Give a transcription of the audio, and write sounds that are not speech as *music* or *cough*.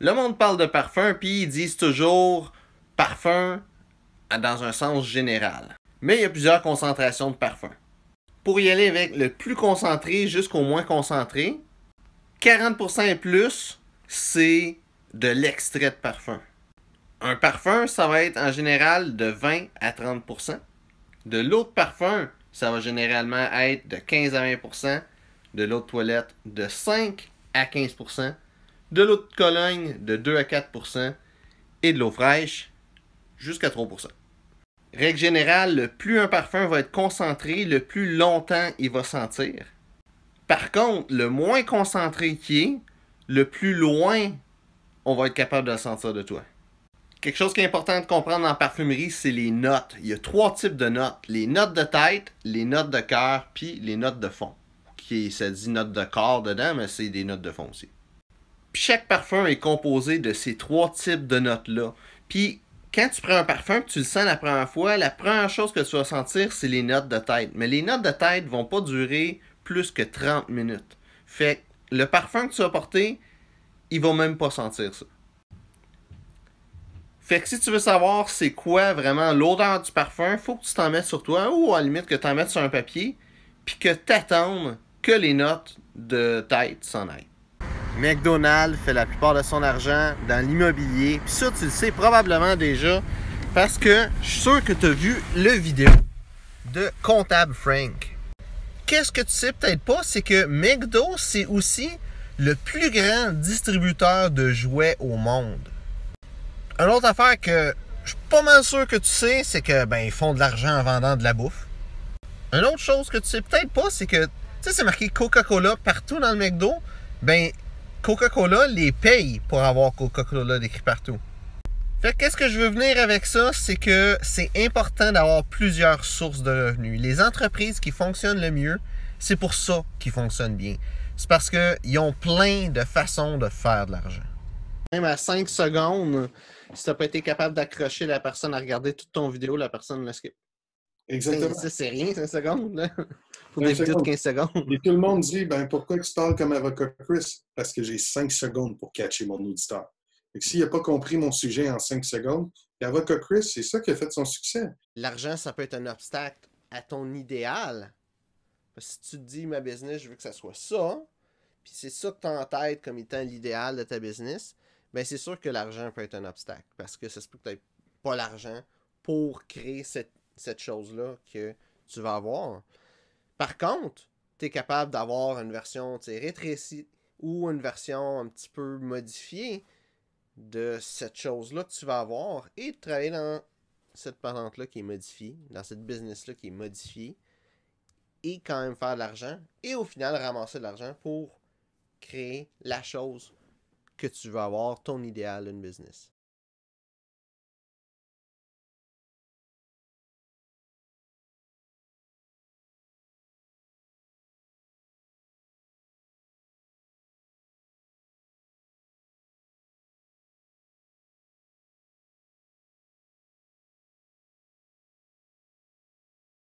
le monde parle de parfum, puis ils disent toujours parfum dans un sens général. Mais il y a plusieurs concentrations de parfum. Pour y aller avec le plus concentré jusqu'au moins concentré, 40% et plus, c'est de l'extrait de parfum. Un parfum, ça va être en général de 20 à 30 De l'autre parfum, ça va généralement être de 15 à 20 De l'autre toilette, de 5 à 15 de l'eau de Cologne de 2 à 4 et de l'eau fraîche jusqu'à 3 Règle générale, le plus un parfum va être concentré, le plus longtemps il va sentir. Par contre, le moins concentré qui est, le plus loin on va être capable de le sentir de toi. Quelque chose qui est important de comprendre en parfumerie, c'est les notes. Il y a trois types de notes. Les notes de tête, les notes de cœur, puis les notes de fond. Qui, ça dit notes de corps dedans, mais c'est des notes de fond aussi chaque parfum est composé de ces trois types de notes-là. Puis quand tu prends un parfum, tu le sens la première fois, la première chose que tu vas sentir, c'est les notes de tête. Mais les notes de tête ne vont pas durer plus que 30 minutes. Fait que le parfum que tu as porté, il va même pas sentir ça. Fait que si tu veux savoir c'est quoi vraiment l'odeur du parfum, faut que tu t'en mettes sur toi ou à la limite que tu en mettes sur un papier, puis que tu que les notes de tête s'en aillent. McDonald's fait la plupart de son argent dans l'immobilier. Puis ça, tu le sais probablement déjà parce que je suis sûr que tu as vu le vidéo de Comptable Frank. Qu'est-ce que tu sais peut-être pas, c'est que McDo, c'est aussi le plus grand distributeur de jouets au monde. Une autre affaire que je suis pas mal sûr que tu sais, c'est que ben ils font de l'argent en vendant de la bouffe. Une autre chose que tu sais peut-être pas, c'est que tu sais c'est marqué Coca-Cola partout dans le McDo, ben Coca-Cola les paye pour avoir Coca-Cola décrit partout. Fait qu'est-ce que je veux venir avec ça, c'est que c'est important d'avoir plusieurs sources de revenus. Les entreprises qui fonctionnent le mieux, c'est pour ça qu'ils fonctionnent bien. C'est parce qu'ils ont plein de façons de faire de l'argent. Même à 5 secondes, si tu n'as pas été capable d'accrocher la personne à regarder toute ton vidéo, la personne le skip. Exactement. c'est rien, 5 secondes. *laughs* Pour des 15 secondes. Et tout le monde dit ben, pourquoi tu parles comme avocat Chris Parce que j'ai 5 secondes pour catcher mon auditeur. Et s'il n'a pas compris mon sujet en 5 secondes, l'avocat Chris, c'est ça qui a fait son succès. L'argent, ça peut être un obstacle à ton idéal. Si tu te dis ma business, je veux que ça soit ça, puis c'est ça que tu as en tête comme étant l'idéal de ta business, bien c'est sûr que l'argent peut être un obstacle parce que ça se peut que tu pas l'argent pour créer cette cette chose-là que tu vas avoir. Par contre, tu es capable d'avoir une version rétrécie ou une version un petit peu modifiée de cette chose-là que tu vas avoir et de travailler dans cette patente-là qui est modifiée, dans cette business-là qui est modifiée, et quand même faire de l'argent, et au final ramasser de l'argent pour créer la chose que tu veux avoir, ton idéal, une business.